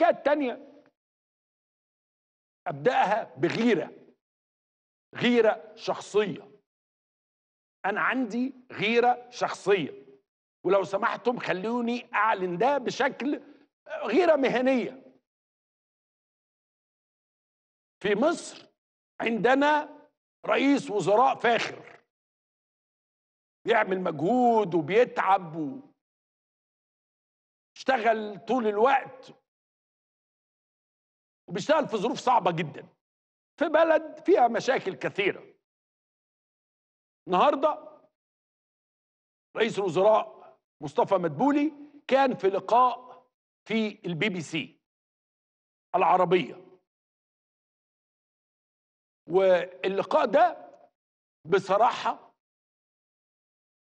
الحكايه الثانيه ابداها بغيره غيره شخصيه انا عندي غيره شخصيه ولو سمحتم خلوني اعلن ده بشكل غيره مهنيه في مصر عندنا رئيس وزراء فاخر بيعمل مجهود وبيتعب اشتغل طول الوقت وبيشتغل في ظروف صعبة جدا في بلد فيها مشاكل كثيرة النهاردة رئيس الوزراء مصطفى مدبولي كان في لقاء في البي بي سي العربية واللقاء ده بصراحة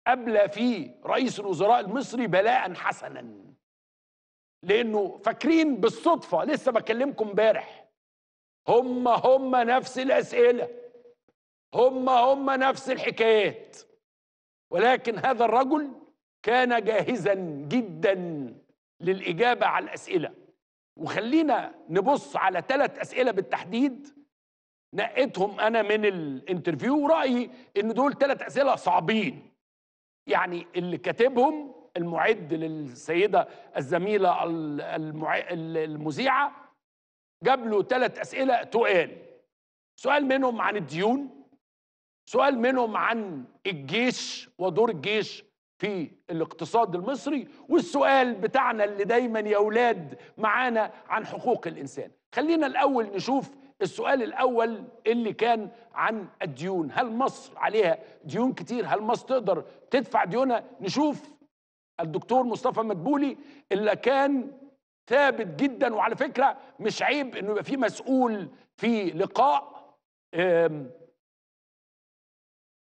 أبلى فيه رئيس الوزراء المصري بلاء حسنا لانه فاكرين بالصدفه لسه بكلمكم امبارح هم هم نفس الاسئله هم هم نفس الحكايات ولكن هذا الرجل كان جاهزا جدا للاجابه على الاسئله وخلينا نبص على ثلاث اسئله بالتحديد نقيتهم انا من الانترفيو ورايي ان دول ثلاث اسئله صعبين يعني اللي كاتبهم المعد للسيده الزميله المذيعه جاب له ثلاث اسئله تقال سؤال منهم عن الديون سؤال منهم عن الجيش ودور الجيش في الاقتصاد المصري والسؤال بتاعنا اللي دايما يا اولاد معانا عن حقوق الانسان خلينا الاول نشوف السؤال الاول اللي كان عن الديون هل مصر عليها ديون كتير هل مصر تقدر تدفع ديونها نشوف الدكتور مصطفى مدبولي اللي كان ثابت جدا وعلى فكره مش عيب انه يبقى في مسؤول في لقاء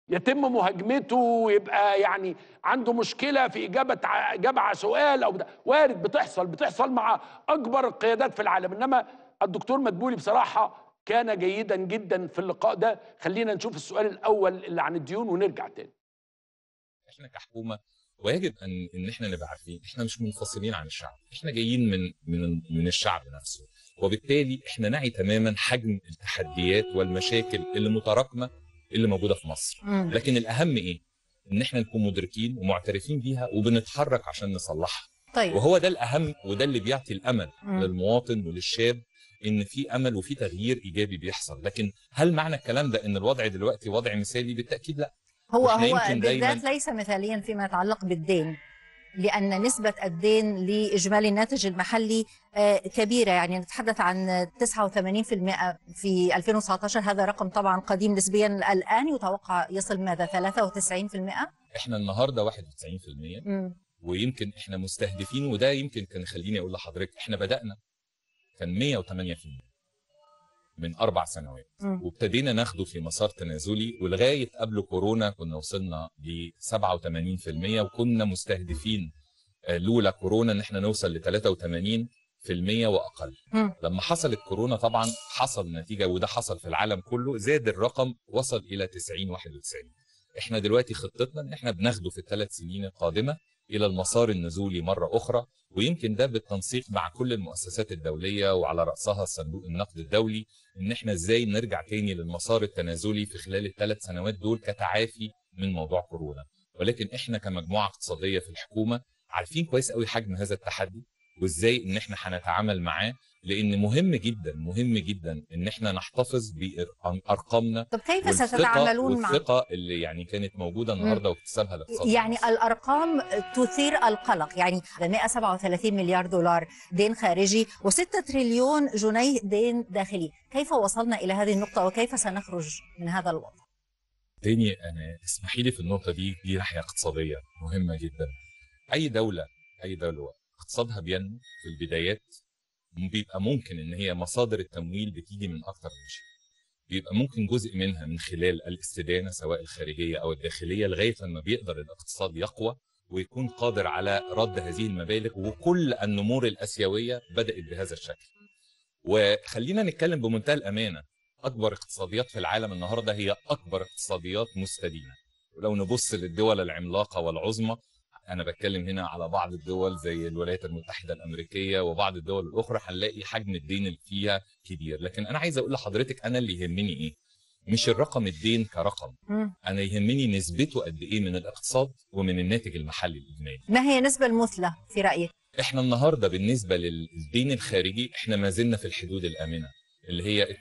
يتم مهاجمته ويبقى يعني عنده مشكله في اجابه اجابه على سؤال او ده وارد بتحصل بتحصل مع اكبر القيادات في العالم انما الدكتور مدبولي بصراحه كان جيدا جدا في اللقاء ده خلينا نشوف السؤال الاول اللي عن الديون ونرجع تاني احنا كحكومه واجب ان ان احنا نبقى عارفين احنا مش منفصلين عن الشعب احنا جايين من من من الشعب نفسه وبالتالي احنا نعي تماما حجم التحديات والمشاكل اللي متراكمه اللي موجوده في مصر لكن الاهم ايه ان احنا نكون مدركين ومعترفين بيها وبنتحرك عشان نصلحها طيب. وهو ده الاهم وده اللي بيعطي الامل مم. للمواطن وللشاب ان في امل وفي تغيير ايجابي بيحصل لكن هل معنى الكلام ده ان الوضع دلوقتي وضع مثالي بالتاكيد لا هو هو بالذات ليس مثاليا فيما يتعلق بالدين لأن نسبة الدين لإجمالي الناتج المحلي آه، كبيرة يعني نتحدث عن 89% في 2019 هذا رقم طبعا قديم نسبيا الآن يتوقع يصل ماذا 93% احنا النهارده 91% ويمكن احنا مستهدفين وده يمكن كان خليني اقول لحضرتك احنا بدأنا كان 108% من اربع سنوات وابتدينا ناخده في مسار تنازلي ولغايه قبل كورونا كنا وصلنا ل 87% وكنا مستهدفين آه، لولا كورونا ان احنا نوصل ل 83 في المية واقل م. لما حصلت كورونا طبعا حصل نتيجه وده حصل في العالم كله زاد الرقم وصل الى 90 91 احنا دلوقتي خطتنا ان احنا بناخده في الثلاث سنين القادمه إلى المسار النزولي مرة أخرى ويمكن ده بالتنسيق مع كل المؤسسات الدولية وعلى رأسها صندوق النقد الدولي إن إحنا إزاي نرجع تاني للمسار التنازلي في خلال الثلاث سنوات دول كتعافي من موضوع كورونا ولكن إحنا كمجموعة اقتصادية في الحكومة عارفين كويس قوي حجم هذا التحدي وازاي ان احنا هنتعامل معاه لان مهم جدا مهم جدا ان احنا نحتفظ بارقامنا طب كيف ستتعاملون مع الثقه اللي يعني كانت موجوده النهارده واكتسابها الاقتصاد يعني المصري. الارقام تثير القلق يعني 137 مليار دولار دين خارجي و6 تريليون جنيه دين داخلي كيف وصلنا الى هذه النقطه وكيف سنخرج من هذا الوضع تاني انا اسمحي لي في النقطه دي دي ناحيه اقتصاديه مهمه جدا اي دوله اي دوله اقتصادها بينمو في البدايات بيبقى ممكن ان هي مصادر التمويل بتيجي من اكتر من شيء بيبقى ممكن جزء منها من خلال الاستدانه سواء الخارجيه او الداخليه لغايه لما بيقدر الاقتصاد يقوى ويكون قادر على رد هذه المبالغ وكل النمور الاسيويه بدات بهذا الشكل. وخلينا نتكلم بمنتهى الامانه اكبر اقتصاديات في العالم النهارده هي اكبر اقتصاديات مستدينه. ولو نبص للدول العملاقه والعظمى انا بتكلم هنا على بعض الدول زي الولايات المتحده الامريكيه وبعض الدول الاخرى هنلاقي حجم الدين اللي فيها كبير لكن انا عايز اقول لحضرتك انا اللي يهمني ايه مش الرقم الدين كرقم مم. انا يهمني نسبته قد ايه من الاقتصاد ومن الناتج المحلي الاجمالي ما هي النسبه المثلى في رايك احنا النهارده بالنسبه للدين الخارجي احنا ما زلنا في الحدود الامنه اللي هي 32%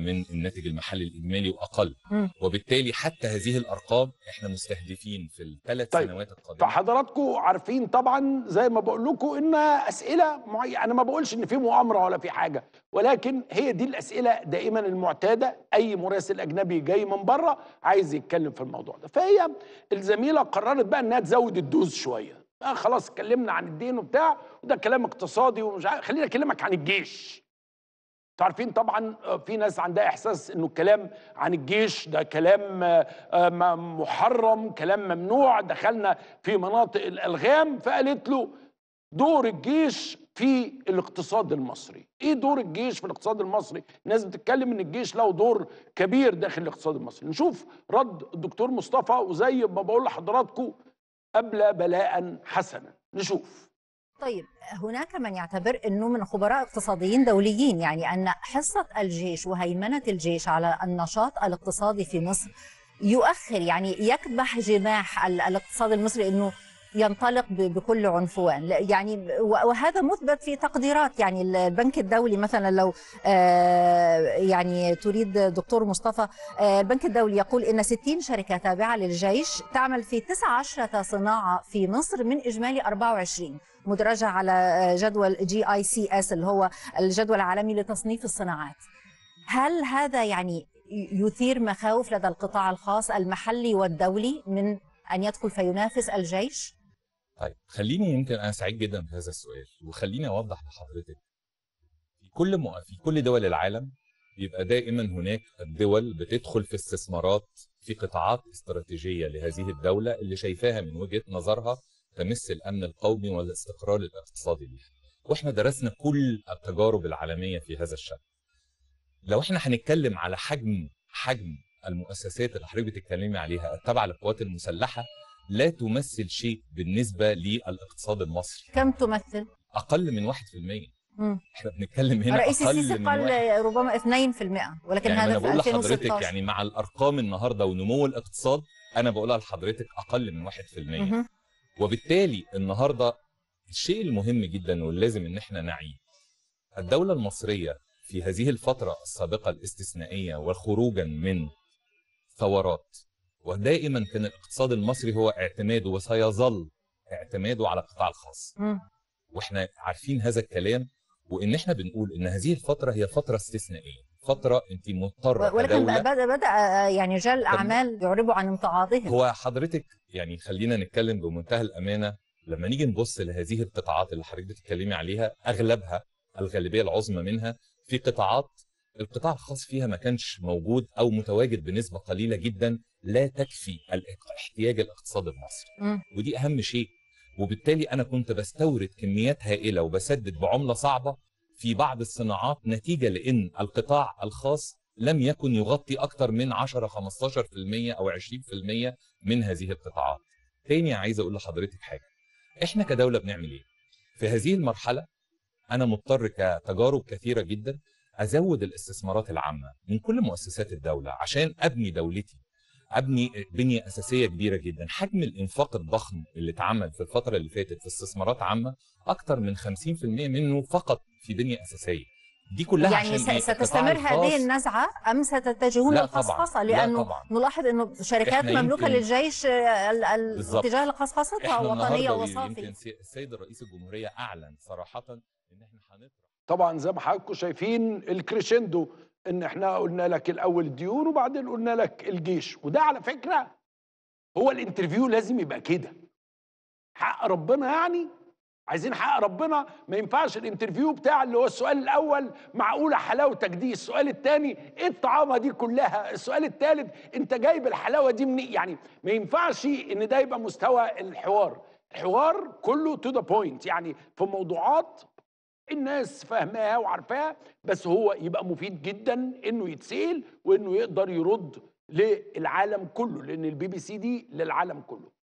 من الناتج المحلي الاجمالي واقل م. وبالتالي حتى هذه الارقام احنا مستهدفين في الثلاث طيب. سنوات القادمه فحضراتكم عارفين طبعا زي ما بقول لكم انها اسئله معينه انا ما بقولش ان في مؤامره ولا في حاجه ولكن هي دي الاسئله دائما المعتاده اي مراسل اجنبي جاي من بره عايز يتكلم في الموضوع ده فهي الزميله قررت بقى انها تزود الدوز شويه آه، خلاص اتكلمنا عن الدين وبتاع وده كلام اقتصادي ومش عارف خليني اكلمك عن الجيش تعرفين طبعا آه، في ناس عندها احساس انه الكلام عن الجيش ده كلام آه، آه، محرم كلام ممنوع دخلنا في مناطق الالغام فقالت له دور الجيش في الاقتصاد المصري ايه دور الجيش في الاقتصاد المصري الناس بتتكلم ان الجيش له دور كبير داخل الاقتصاد المصري نشوف رد الدكتور مصطفى وزي ما بقول لحضراتكم قبل بلاء حسنا نشوف طيب هناك من يعتبر انه من خبراء اقتصاديين دوليين يعني ان حصه الجيش وهيمنه الجيش على النشاط الاقتصادي في مصر يؤخر يعني يكبح جماح الاقتصاد المصري انه ينطلق بكل عنفوان يعني وهذا مثبت في تقديرات يعني البنك الدولي مثلا لو آه، يعني تريد دكتور مصطفى آه، البنك الدولي يقول ان 60 شركه تابعه للجيش تعمل في 19 صناعه في مصر من اجمالي 24 مدرجه على جدول جي اي سي اس اللي هو الجدول العالمي لتصنيف الصناعات هل هذا يعني يثير مخاوف لدى القطاع الخاص المحلي والدولي من ان يدخل فينافس الجيش طيب خليني يمكن انا سعيد جدا بهذا السؤال وخليني اوضح لحضرتك في كل في كل دول العالم بيبقى دائما هناك الدول بتدخل في استثمارات في قطاعات استراتيجيه لهذه الدوله اللي شايفاها من وجهه نظرها تمس الامن القومي والاستقرار الاقتصادي ليها واحنا درسنا كل التجارب العالميه في هذا الشان لو احنا هنتكلم على حجم حجم المؤسسات اللي حضرتك بتتكلمي عليها التابعه للقوات المسلحه لا تمثل شيء بالنسبه للاقتصاد المصري كم تمثل اقل من 1% مم. احنا بنتكلم هنا رئيس السيسي قال واحد. ربما 2% ولكن يعني هذا في 2016 لحضرتك يعني مع الارقام النهارده ونمو الاقتصاد انا بقولها لحضرتك اقل من 1% مم. وبالتالي النهارده الشيء المهم جدا واللازم ان احنا نعيه الدولة المصرية في هذه الفترة السابقة الاستثنائية وخروجا من ثورات ودائما كان الاقتصاد المصري هو اعتماده وسيظل اعتماده على القطاع الخاص واحنا عارفين هذا الكلام وان احنا بنقول ان هذه الفترة هي فترة استثنائية فتره انت مضطره ولكن بدا بدا آه، يعني رجال الاعمال يعربوا عن امتعاضهم هو حضرتك يعني خلينا نتكلم بمنتهى الامانه لما نيجي نبص لهذه القطاعات اللي حضرتك بتتكلمي عليها اغلبها الغالبيه العظمى منها في قطاعات القطاع الخاص فيها ما كانش موجود او متواجد بنسبه قليله جدا لا تكفي احتياج الاقتصاد المصري ودي اهم شيء وبالتالي انا كنت بستورد كميات هائله وبسدد بعمله صعبه في بعض الصناعات نتيجة لأن القطاع الخاص لم يكن يغطي أكثر من 10 15% أو 20% من هذه القطاعات تاني عايز أقول لحضرتك حاجة إحنا كدولة بنعمل إيه؟ في هذه المرحلة أنا مضطر كتجارب كثيرة جدا أزود الاستثمارات العامة من كل مؤسسات الدولة عشان أبني دولتي ابني بنيه اساسيه كبيره جدا حجم الانفاق الضخم اللي اتعمل في الفتره اللي فاتت في استثمارات عامه أكثر من 50% منه فقط في بنيه اساسيه دي كلها يعني ستستمر هذه النزعه ام ستتجهون للقصقصه لانه لا طبعاً. نلاحظ انه شركات مملوكه للجيش اتجاه لخصخصتها وطنيه وصافي السيد الرئيس الجمهوريه اعلن صراحه ان احنا هنطرح طبعا زي ما حضراتكم شايفين الكريشندو ان احنا قلنا لك الاول الديون وبعدين قلنا لك الجيش وده على فكره هو الانترفيو لازم يبقى كده حق ربنا يعني عايزين حق ربنا ما ينفعش الانترفيو بتاع اللي هو السؤال الاول معقوله حلاوتك دي السؤال الثاني ايه الطعامه دي كلها السؤال الثالث انت جايب الحلاوه دي منين يعني ما ينفعش ان ده يبقى مستوى الحوار الحوار كله تو ذا بوينت يعني في موضوعات الناس فاهماها وعارفاها بس هو يبقى مفيد جدا انه يتسال وانه يقدر يرد للعالم كله لان البي بي سي دي للعالم كله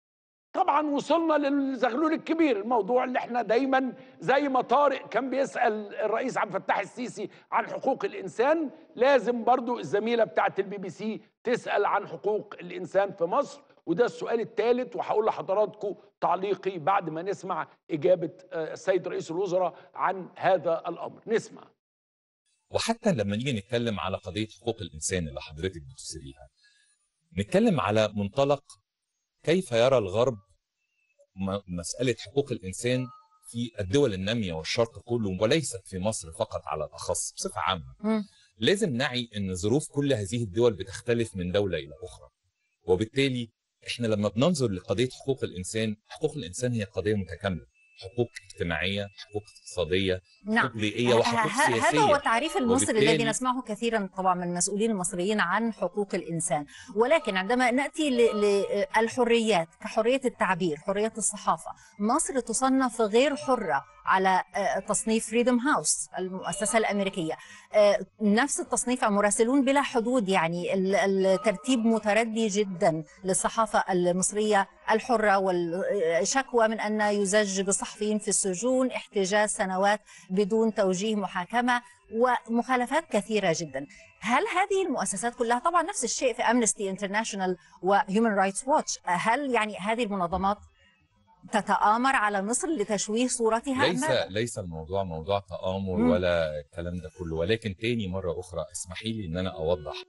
طبعا وصلنا للزغلول الكبير الموضوع اللي احنا دايما زي ما طارق كان بيسال الرئيس عبد الفتاح السيسي عن حقوق الانسان لازم برضو الزميله بتاعه البي بي سي تسال عن حقوق الانسان في مصر وده السؤال الثالث وهقول لحضراتكم تعليقي بعد ما نسمع اجابه آه، السيد رئيس الوزراء عن هذا الامر نسمع وحتى لما نيجي نتكلم على قضيه حقوق الانسان اللي حضرتك بتسريها نتكلم على منطلق كيف يرى الغرب مسألة حقوق الإنسان في الدول النامية والشرق كله وليست في مصر فقط على الأخص بصفة عامة م. لازم نعي أن ظروف كل هذه الدول بتختلف من دولة إلى أخرى وبالتالي إحنا لما بننظر لقضية حقوق الإنسان حقوق الإنسان هي قضية متكاملة حقوق اجتماعيه حقوق اقتصاديه نعم. بيئيه وحقوق سياسيه هذا هو التعريف المصري الذي نسمعه كثيرا طبعا من المسؤولين المصريين عن حقوق الانسان ولكن عندما ناتي للحريات كحريه التعبير حريه الصحافه مصر تصنف غير حره على آه، تصنيف فريدم هاوس المؤسسه الامريكيه آه، نفس التصنيف مراسلون بلا حدود يعني الترتيب متردي جدا للصحافه المصريه الحره والشكوى من ان يزج بصحفيين في السجون احتجاز سنوات بدون توجيه محاكمه ومخالفات كثيره جدا هل هذه المؤسسات كلها طبعا نفس الشيء في امنستي انترناشونال وهيومن رايتس واتش هل يعني هذه المنظمات تتآمر على مصر لتشويه صورتها ليس أمام. ليس الموضوع موضوع تآمر مم. ولا الكلام ده كله ولكن تاني مرة أخرى اسمحي لي إن أنا أوضح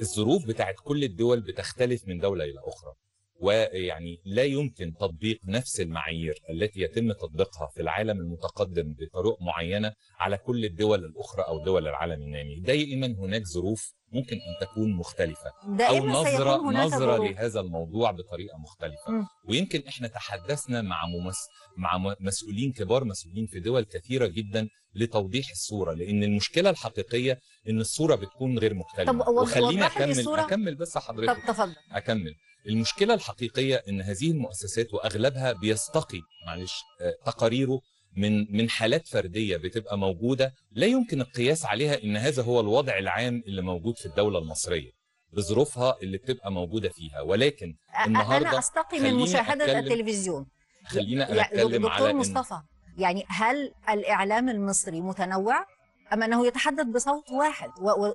الظروف بتاعت كل الدول بتختلف من دولة إلى أخرى ويعني لا يمكن تطبيق نفس المعايير التي يتم تطبيقها في العالم المتقدم بطرق معينة على كل الدول الأخرى أو دول العالم النامي دائما هناك ظروف ممكن أن تكون مختلفة أو نظرة, نظرة لهذا الموضوع بطريقة مختلفة م. ويمكن إحنا تحدثنا مع, ممس... مع مسؤولين كبار مسؤولين في دول كثيرة جدا لتوضيح الصورة لأن المشكلة الحقيقية إن الصورة بتكون غير مختلفة طب وخليني أكمل الصورة. أكمل بس حضرتك طب تفضل أكمل المشكلة الحقيقية أن هذه المؤسسات وأغلبها بيستقي معلش آه، تقاريره من من حالات فردية بتبقى موجودة لا يمكن القياس عليها أن هذا هو الوضع العام اللي موجود في الدولة المصرية بظروفها اللي بتبقى موجودة فيها ولكن النهاردة أنا أستقي من مشاهدة أتكلم التلفزيون خلينا أتكلم على دكتور مصطفى يعني هل الإعلام المصري متنوع أم أنه يتحدث بصوت واحد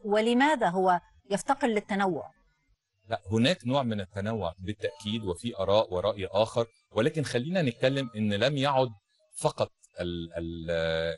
ولماذا هو يفتقر للتنوع؟ لا هناك نوع من التنوع بالتاكيد وفي اراء وراي اخر ولكن خلينا نتكلم ان لم يعد فقط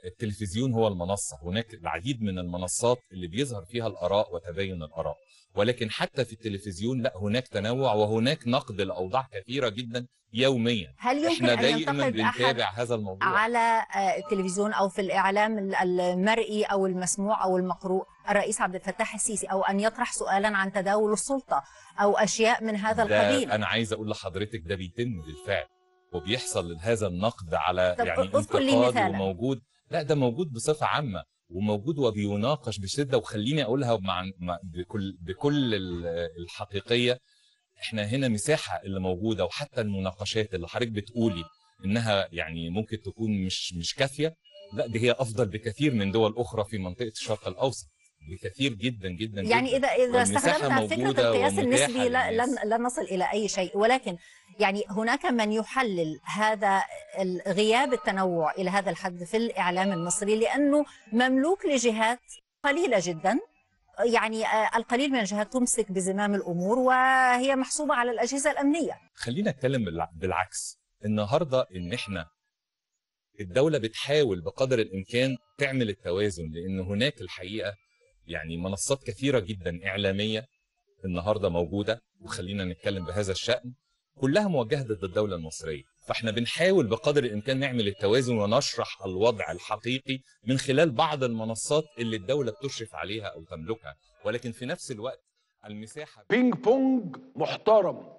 التلفزيون هو المنصه هناك العديد من المنصات اللي بيظهر فيها الاراء وتباين الاراء ولكن حتى في التلفزيون لا هناك تنوع وهناك نقد لاوضاع كثيره جدا يوميا هل يمكن احنا دائما بنتابع هذا الموضوع على آه، التلفزيون او في الاعلام المرئي او المسموع او المقروء الرئيس عبد الفتاح السيسي او ان يطرح سؤالا عن تداول السلطه او اشياء من هذا القبيل انا عايز اقول لحضرتك ده بيتم بالفعل وبيحصل هذا النقد على يعني انتقاد وموجود لا ده موجود بصفه عامه وموجود وبيناقش بشده وخليني اقولها مع بكل بكل الحقيقيه احنا هنا مساحه اللي موجوده وحتى المناقشات اللي حضرتك بتقولي انها يعني ممكن تكون مش مش كافيه لا دي هي افضل بكثير من دول اخرى في منطقه الشرق الاوسط بكثير جدا جدا يعني جداً. اذا اذا استخدمنا فكره القياس النسبي لن لن نصل الى اي شيء ولكن يعني هناك من يحلل هذا غياب التنوع الى هذا الحد في الاعلام المصري لانه مملوك لجهات قليله جدا يعني آه، القليل من الجهات تمسك بزمام الامور وهي محسوبه على الاجهزه الامنيه خلينا نتكلم بالعكس النهارده ان احنا الدوله بتحاول بقدر الامكان تعمل التوازن لان هناك الحقيقه يعني منصات كثيره جدا اعلاميه النهارده موجوده وخلينا نتكلم بهذا الشان كلها موجهه ضد الدوله المصريه فاحنا بنحاول بقدر الامكان نعمل التوازن ونشرح الوضع الحقيقي من خلال بعض المنصات اللي الدوله بتشرف عليها او تملكها ولكن في نفس الوقت المساحه بينج بونج محترم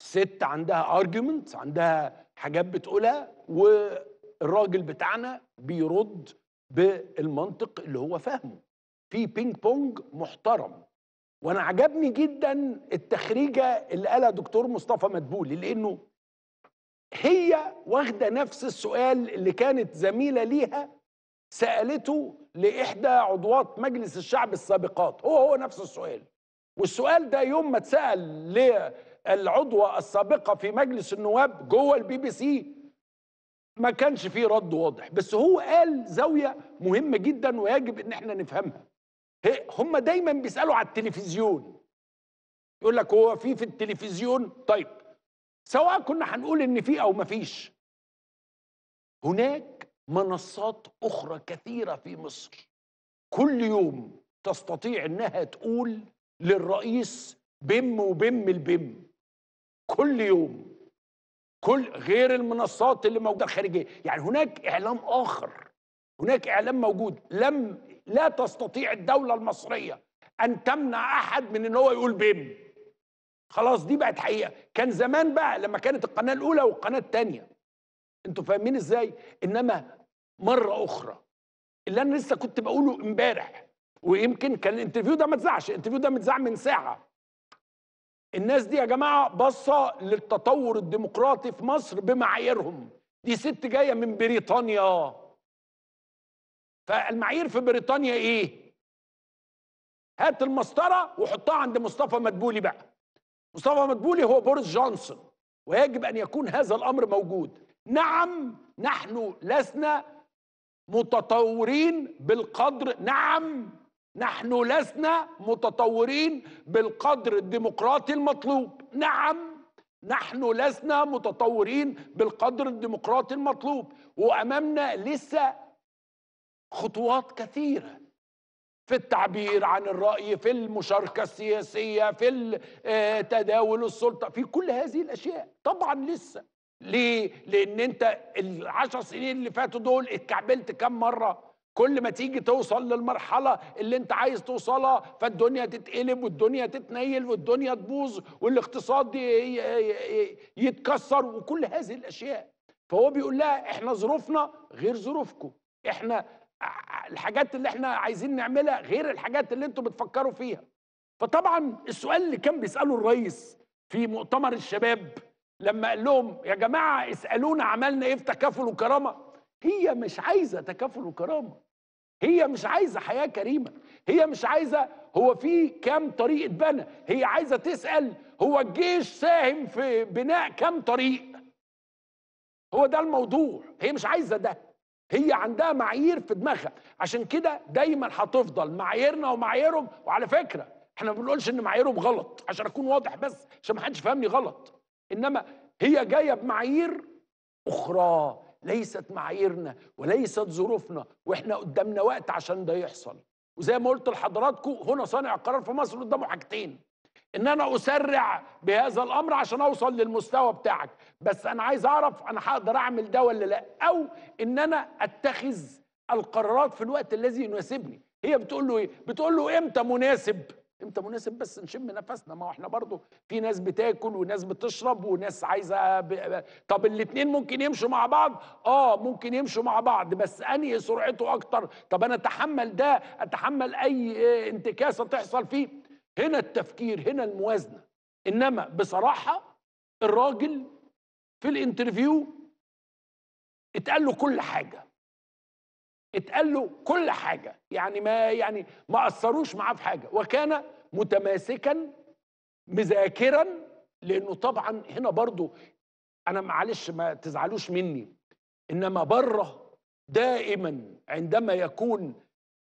ست عندها ارجيومنت عندها حاجات بتقولها والراجل بتاعنا بيرد بالمنطق اللي هو فاهمه في بينج بونج محترم وانا عجبني جدا التخريجه اللي قالها دكتور مصطفى مدبولي لانه هي واخده نفس السؤال اللي كانت زميله ليها سالته لاحدى عضوات مجلس الشعب السابقات هو هو نفس السؤال والسؤال ده يوم ما اتسال للعضوه السابقه في مجلس النواب جوه البي بي سي ما كانش فيه رد واضح بس هو قال زاويه مهمه جدا ويجب ان احنا نفهمها هم دايما بيسالوا على التلفزيون يقول لك هو في في التلفزيون طيب سواء كنا هنقول ان في او ما فيش هناك منصات اخرى كثيره في مصر كل يوم تستطيع انها تقول للرئيس بم وبم البم كل يوم كل غير المنصات اللي موجوده الخارجيه يعني هناك اعلام اخر هناك اعلام موجود لم لا تستطيع الدولة المصرية أن تمنع أحد من إن هو يقول بيم خلاص دي بقت حقيقة كان زمان بقى لما كانت القناة الأولى والقناة الثانية أنتوا فاهمين إزاي إنما مرة أخرى اللي أنا لسه كنت بقوله إمبارح ويمكن كان الانترفيو ده ما تزعش الانترفيو ده متزع من ساعة الناس دي يا جماعة باصة للتطور الديمقراطي في مصر بمعاييرهم دي ست جاية من بريطانيا فالمعايير في بريطانيا ايه هات المسطره وحطها عند مصطفى مدبولي بقى مصطفى مدبولي هو بوريس جونسون ويجب ان يكون هذا الامر موجود نعم نحن لسنا متطورين بالقدر نعم نحن لسنا متطورين بالقدر الديمقراطي المطلوب نعم نحن لسنا متطورين بالقدر الديمقراطي المطلوب وامامنا لسه خطوات كثيره في التعبير عن الرأي في المشاركة السياسية في آه، تداول السلطة في كل هذه الأشياء طبعا لسه ليه؟ لأن أنت العشر سنين اللي فاتوا دول اتكعبلت كم مرة كل ما تيجي توصل للمرحلة اللي انت عايز توصلها فالدنيا تتقلب والدنيا تتنيل والدنيا تبوظ والاقتصاد يتكسر وكل هذه الأشياء فهو بيقول لها احنا ظروفنا غير ظروفكم احنا الحاجات اللي احنا عايزين نعملها غير الحاجات اللي انتم بتفكروا فيها فطبعا السؤال اللي كان بيساله الرئيس في مؤتمر الشباب لما قال لهم يا جماعه اسالونا عملنا ايه في تكافل وكرامه هي مش عايزه تكافل وكرامه هي مش عايزه حياه كريمه هي مش عايزه هو في كام طريق اتبنى هي عايزه تسال هو الجيش ساهم في بناء كام طريق هو ده الموضوع هي مش عايزه ده هي عندها معايير في دماغها عشان كده دايما هتفضل معاييرنا ومعاييرهم وعلى فكره احنا ما بنقولش ان معاييرهم غلط عشان اكون واضح بس عشان ما حدش فهمني غلط انما هي جايه بمعايير اخرى ليست معاييرنا وليست ظروفنا واحنا قدامنا وقت عشان ده يحصل وزي ما قلت لحضراتكم هنا صانع القرار في مصر قدامه حاجتين ان انا اسرع بهذا الامر عشان اوصل للمستوى بتاعك بس انا عايز اعرف انا هقدر اعمل ده ولا لا او ان انا اتخذ القرارات في الوقت الذي يناسبني هي بتقول له ايه بتقول له امتى مناسب امتى مناسب بس نشم نفسنا ما احنا برضو في ناس بتاكل وناس بتشرب وناس عايزه ب... طب الاثنين ممكن يمشوا مع بعض اه ممكن يمشوا مع بعض بس انهي سرعته اكتر طب انا اتحمل ده اتحمل اي انتكاسه تحصل فيه هنا التفكير هنا الموازنه انما بصراحه الراجل في الانترفيو اتقال له كل حاجه اتقال له كل حاجه يعني ما يعني ما اثروش معاه في حاجه وكان متماسكا مذاكرا لانه طبعا هنا برضو انا معلش ما تزعلوش مني انما بره دائما عندما يكون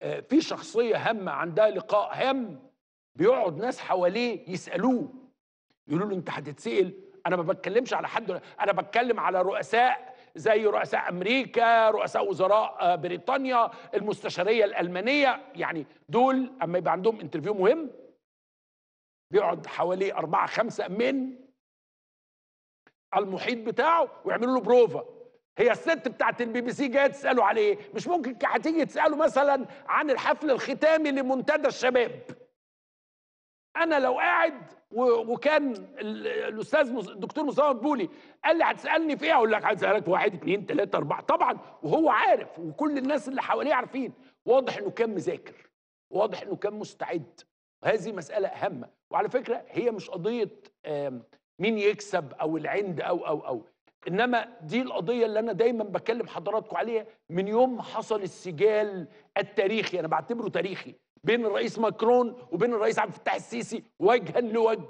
آه، في شخصيه هامه عندها لقاء هام بيقعد ناس حواليه يسالوه يقولوا له انت هتتسال انا ما بتكلمش على حد انا بتكلم على رؤساء زي رؤساء امريكا رؤساء وزراء آه، بريطانيا المستشاريه الالمانيه يعني دول اما يبقى عندهم انترفيو مهم بيقعد حواليه أربعة خمسة من المحيط بتاعه ويعملوا له بروفا هي الست بتاعت البي بي سي جايه تساله على ايه؟ مش ممكن هتيجي تساله مثلا عن الحفل الختامي لمنتدى الشباب انا لو قاعد وكان الاستاذ الدكتور مصطفى مدبولي قال لي هتسالني في ايه اقول لك هسالك في واحد اثنين ثلاثه اربعه طبعا وهو عارف وكل الناس اللي حواليه عارفين واضح انه كان مذاكر واضح انه كان مستعد وهذه مساله اهم وعلى فكره هي مش قضيه مين يكسب او العند او او او انما دي القضيه اللي انا دايما بكلم حضراتكم عليها من يوم ما حصل السجال التاريخي انا بعتبره تاريخي بين الرئيس ماكرون وبين الرئيس عبد الفتاح السيسي وجها لوجه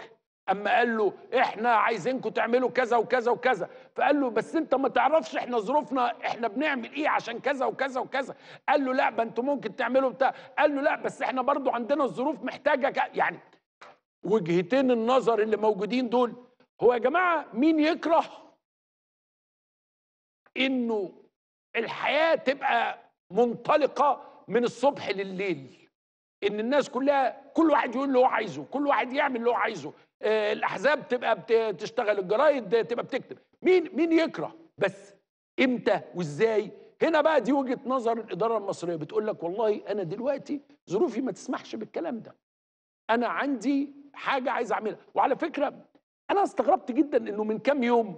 اما قال له احنا عايزينكم تعملوا كذا وكذا وكذا فقال له بس انت ما تعرفش احنا ظروفنا احنا بنعمل ايه عشان كذا وكذا وكذا قال له لا انتوا ممكن تعملوا بتاع قال له لا بس احنا برضو عندنا الظروف محتاجه ك... يعني وجهتين النظر اللي موجودين دول هو يا جماعه مين يكره انه الحياه تبقى منطلقه من الصبح لليل ان الناس كلها كل واحد يقول اللي هو عايزه كل واحد يعمل اللي هو عايزه آه، الاحزاب تبقى بتشتغل الجرايد تبقى بتكتب مين مين يكره بس امتى وازاي هنا بقى دي وجهه نظر الاداره المصريه بتقول لك والله انا دلوقتي ظروفي ما تسمحش بالكلام ده انا عندي حاجه عايز اعملها وعلى فكره انا استغربت جدا انه من كام يوم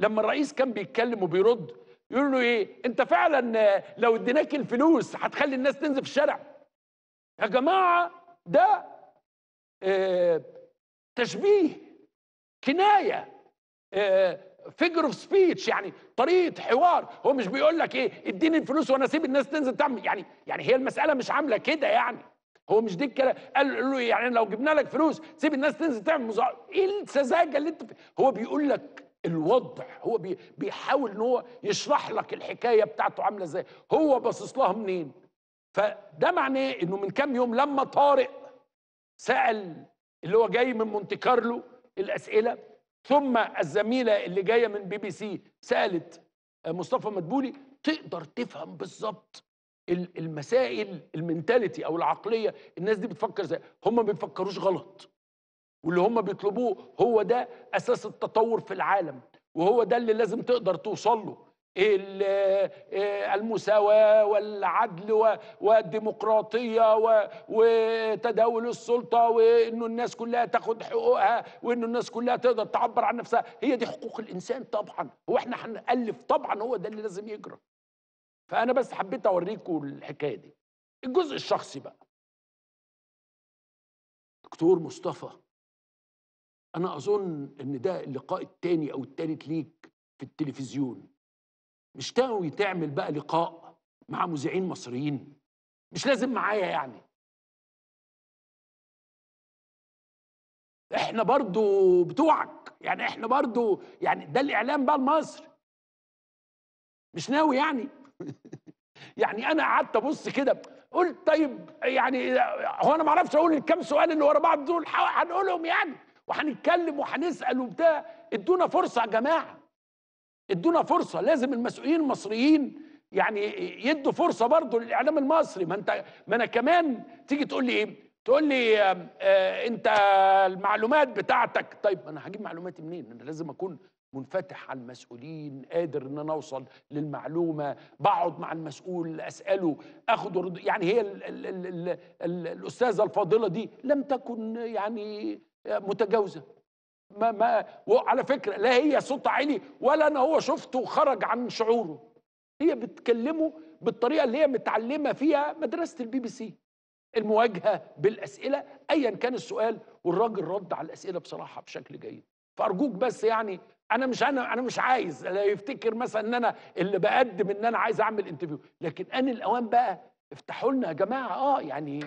لما الرئيس كان بيتكلم وبيرد يقول له ايه انت فعلا لو اديناك الفلوس هتخلي الناس تنزل في الشارع يا جماعه ده آه، تشبيه كنايه فيجر اوف سبيتش يعني طريقه حوار هو مش بيقول لك ايه اديني الفلوس وانا اسيب الناس تنزل تعمل يعني يعني هي المساله مش عامله كده يعني هو مش دي الكلام قال له إيه، يعني لو جبنا لك فلوس سيب الناس تنزل تعمل مظاهره ايه السذاجه اللي انت هو بيقول لك الوضع هو بيحاول ان هو يشرح لك الحكايه بتاعته عامله ازاي هو باصص لها منين فده معناه انه من كام يوم لما طارق سال اللي هو جاي من مونتي كارلو الاسئله ثم الزميله اللي جايه من بي بي سي سالت آه، مصطفى مدبولي تقدر تفهم بالظبط المسائل المنتاليتي او العقليه الناس دي بتفكر ازاي هم ما بيفكروش غلط واللي هم بيطلبوه هو ده اساس التطور في العالم وهو ده اللي لازم تقدر توصل له آه، المساواة والعدل والديمقراطية وتداول السلطة وإنه الناس كلها تاخد حقوقها وإنه الناس كلها تقدر تعبر عن نفسها هي دي حقوق الإنسان طبعا هو إحنا هنألف طبعا هو ده اللي لازم يجرى فأنا بس حبيت أوريكم الحكاية دي الجزء الشخصي بقى دكتور مصطفى أنا أظن إن ده اللقاء التاني أو التالت ليك في التلفزيون مش ناوي تعمل بقى لقاء مع مذيعين مصريين مش لازم معايا يعني احنا برضو بتوعك يعني احنا برضو يعني ده الاعلام بقى المصري مش ناوي يعني يعني انا قعدت ابص كده قلت طيب يعني هو انا ما اعرفش اقول الكام سؤال اللي ورا بعض دول هنقولهم يعني وهنتكلم وهنسال وبتاع ادونا فرصه يا جماعه ادونا فرصه لازم المسؤولين المصريين يعني يدوا فرصه برضه للاعلام المصري ما انت ما انا كمان تيجي تقول لي ايه تقول لي آه آه انت المعلومات بتاعتك طيب انا هجيب معلوماتي منين انا لازم اكون منفتح على المسؤولين قادر ان انا اوصل للمعلومه بقعد مع المسؤول اساله اخد ورد يعني هي الـ الـ الـ الـ الاستاذه الفاضله دي لم تكن يعني متجاوزه ما ما وعلى فكره لا هي صوت عالي ولا انا هو شفته خرج عن شعوره هي بتكلمه بالطريقه اللي هي متعلمه فيها مدرسه البي بي سي المواجهه بالاسئله ايا كان السؤال والراجل رد على الاسئله بصراحه بشكل جيد فارجوك بس يعني انا مش انا انا مش عايز لا يفتكر مثلا ان انا اللي بقدم ان انا عايز اعمل انترفيو لكن ان الاوان بقى افتحوا لنا يا جماعه اه يعني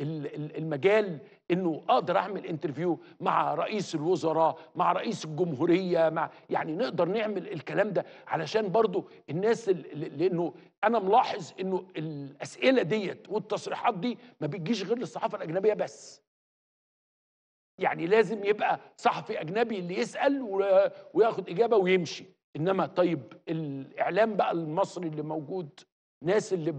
المجال انه اقدر اعمل انترفيو مع رئيس الوزراء مع رئيس الجمهوريه مع يعني نقدر نعمل الكلام ده علشان برضو الناس لانه انا ملاحظ انه الاسئله ديت والتصريحات دي ما بتجيش غير للصحافه الاجنبيه بس يعني لازم يبقى صحفي اجنبي اللي يسال وياخد اجابه ويمشي انما طيب الاعلام بقى المصري اللي موجود ناس اللي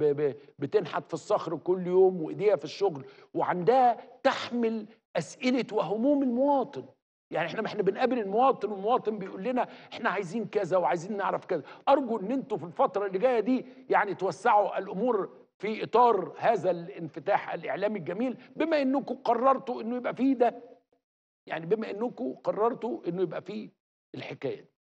بتنحت في الصخر كل يوم وايديها في الشغل وعندها تحمل اسئله وهموم المواطن يعني احنا احنا بنقابل المواطن والمواطن بيقول لنا احنا عايزين كذا وعايزين نعرف كذا ارجو ان انتوا في الفتره اللي جايه دي يعني توسعوا الامور في اطار هذا الانفتاح الاعلامي الجميل بما انكم قررتوا انه يبقى فيه ده يعني بما انكم قررتوا انه يبقى فيه الحكايه دي